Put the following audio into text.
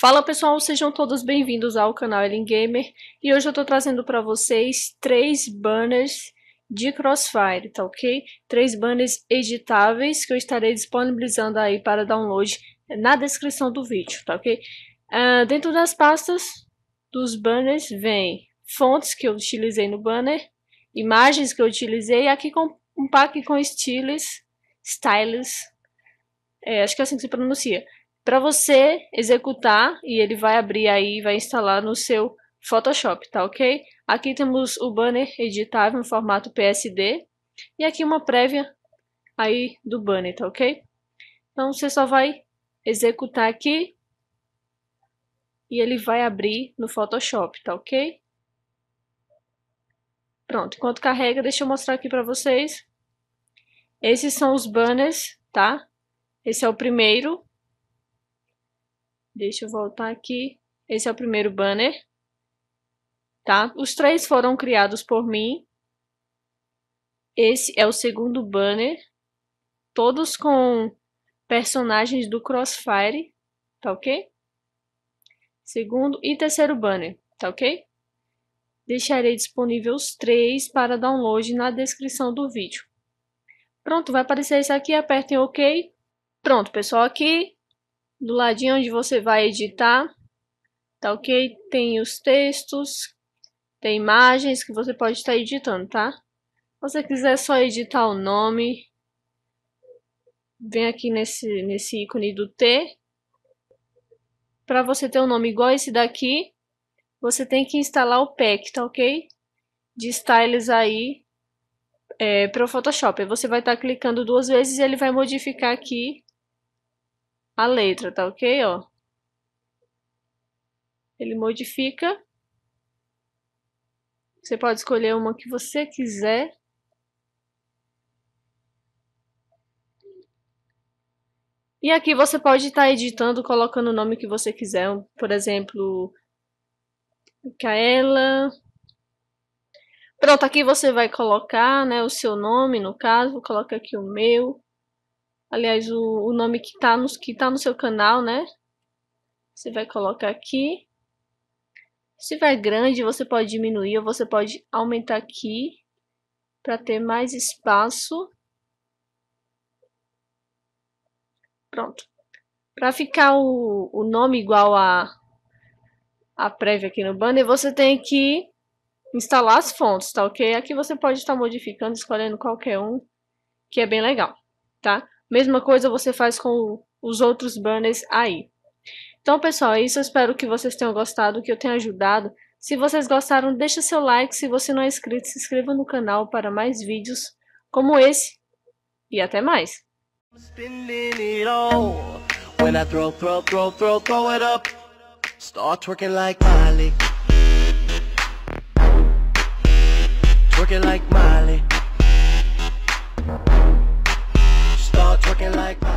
Fala pessoal, sejam todos bem-vindos ao canal Ellen Gamer e hoje eu tô trazendo para vocês três banners de Crossfire, tá ok? Três banners editáveis que eu estarei disponibilizando aí para download na descrição do vídeo, tá ok? Uh, dentro das pastas dos banners vem fontes que eu utilizei no banner, imagens que eu utilizei, aqui com um pack com estilos, styles, é, acho que é assim que se pronuncia, para você executar e ele vai abrir aí, vai instalar no seu Photoshop, tá ok? Aqui temos o banner editável em formato PSD e aqui uma prévia aí do banner, tá ok? Então você só vai executar aqui e ele vai abrir no Photoshop, tá ok? Pronto, enquanto carrega, deixa eu mostrar aqui para vocês. Esses são os banners, tá? Esse é o primeiro. Deixa eu voltar aqui. Esse é o primeiro banner, tá? Os três foram criados por mim. Esse é o segundo banner. Todos com personagens do Crossfire, tá ok? Segundo e terceiro banner, tá ok? Deixarei disponível os três para download na descrição do vídeo. Pronto, vai aparecer isso aqui, apertem OK. Pronto, pessoal, aqui do ladinho onde você vai editar, tá ok? Tem os textos, tem imagens que você pode estar editando, tá? Se você quiser só editar o nome, vem aqui nesse, nesse ícone do T, para você ter um nome igual esse daqui, você tem que instalar o pack, tá ok? De styles aí é, para o Photoshop. Aí você vai estar tá clicando duas vezes e ele vai modificar aqui a letra, tá ok? Ó. Ele modifica. Você pode escolher uma que você quiser. E aqui você pode estar tá editando, colocando o nome que você quiser, por exemplo, Micaela. Pronto, aqui você vai colocar, né, o seu nome, no caso, vou colocar aqui o meu. Aliás, o, o nome que tá, nos, que tá no seu canal, né? Você vai colocar aqui. Se tiver grande, você pode diminuir ou você pode aumentar aqui para ter mais espaço. Pronto. Para ficar o, o nome igual a a prévia aqui no banner, você tem que instalar as fontes, tá ok? Aqui você pode estar modificando, escolhendo qualquer um, que é bem legal, tá? Mesma coisa você faz com os outros banners aí. Então, pessoal, é isso. Eu espero que vocês tenham gostado, que eu tenha ajudado. Se vocês gostaram, deixa seu like. Se você não é inscrito, se inscreva no canal para mais vídeos como esse. E até mais! Start twerking like Molly. Twerking like Molly. Start twerking like Molly.